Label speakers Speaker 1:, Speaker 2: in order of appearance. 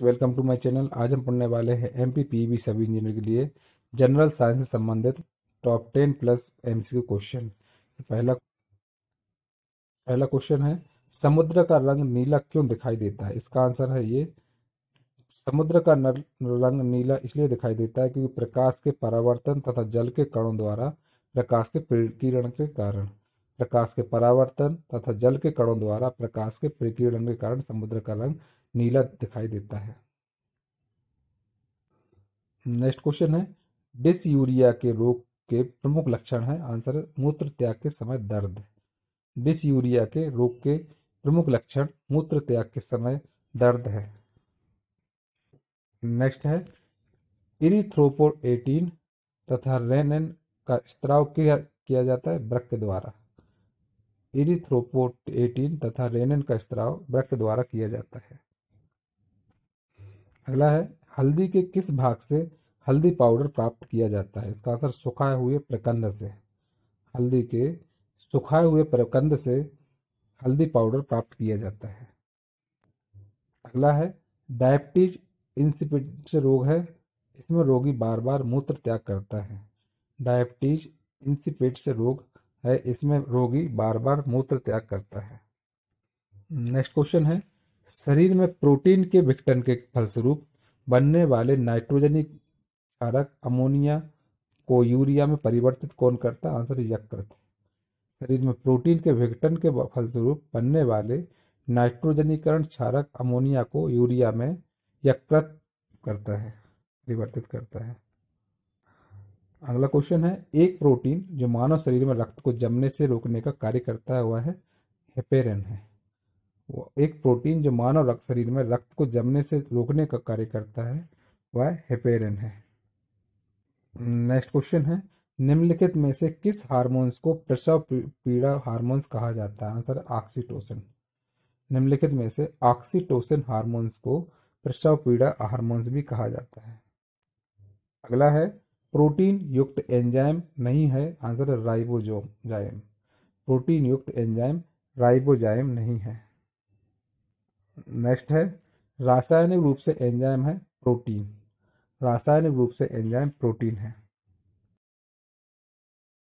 Speaker 1: friends welcome to my channel आज हम पढ़ने वाले हैं एम पी पी वी सभी इंजीनियर के लिए जनरल साइंस से संबंधित top ten plus M C question पहला पहला क्वेश्चन है समुद्र का रंग नीला क्यों दिखाई देता है इसका आंसर है ये समुद्र का रंग नीला इसलिए दिखाई देता है क्योंकि प्रकाश के परावर्तन तथा जल के कणों द्वारा प्रकाश के प्रकीर्ण के कारण प्रकाश के परावर्तन तथा जल के कणों द्वारा प्रकाश के प्रकीर्ण के कारण समुद्र का रंग नीला दिखाई देता है नेक्स्ट क्वेश्चन है डिस यूरिया के रोग के प्रमुख लक्षण है आंसर मूत्र त्याग के समय दर्द डिस यूरिया के रोग के प्रमुख लक्षण मूत्र त्याग के समय दर्द है नेक्स्ट है इरिथ्रोपोर एटीन तथा रेनेन का स्त्राव किया किया जाता है ब्रक के द्वारा इरिथ्रोपोट एटीन तथा रेनेन का स्त्राव ब्रक के द्वारा किया जाता है अगला है हल्दी के किस भाग से हल्दी पाउडर प्राप्त किया जाता है इसका आंसर सुखाए हुए प्रकंद से हल्दी के सुखाए हुए प्रकंद से हल्दी पाउडर प्राप्त किया जाता है अगला है डायबिटीज इंसिपिडेंस रोग है इसमें रोगी बार बार मूत्र त्याग करता है डायबिटीज इंसिपिडेंस रोग है इसमें रोगी बार बार मूत्र त्याग करता है नेक्स्ट क्वेश्चन है शरीर में प्रोटीन के विघटन के फलस्वरूप बनने वाले नाइट्रोजनी कारक अमोनिया को यूरिया में परिवर्तित कौन करता आंसर यकृत शरीर में प्रोटीन के विघटन के फलस्वरूप बनने वाले नाइट्रोजनीकरण क्षारक अमोनिया को यूरिया में यकृत करता है परिवर्तित करता है अगला क्वेश्चन है एक प्रोटीन जो मानव शरीर में रक्त को जमने से रोकने का कार्य करता हुआ है हेपेरन है एक प्रोटीन जो मानव रक्त शरीर में रक्त को जमने से रोकने का कार्य करता है वह हेपेरिन है नेक्स्ट क्वेश्चन है निम्नलिखित में से किस हार्मोन्स को प्रसव पीड़ा हार्मोन्स कहा जाता है आंसर ऑक्सीटोसिन निम्नलिखित में से ऑक्सीटोसिन हार्मोन्स को प्रसव पीड़ा हार्मोन्स भी कहा जाता है अगला है प्रोटीन युक्त एंजाइम नहीं है आंसर राइबोजोम जाइम प्रोटीन युक्त एंजाइम राइबोजाइम नहीं है नेक्स्ट है रासायनिक रूप से एंजाइम है प्रोटीन रासायनिक रूप से एंजाइम प्रोटीन है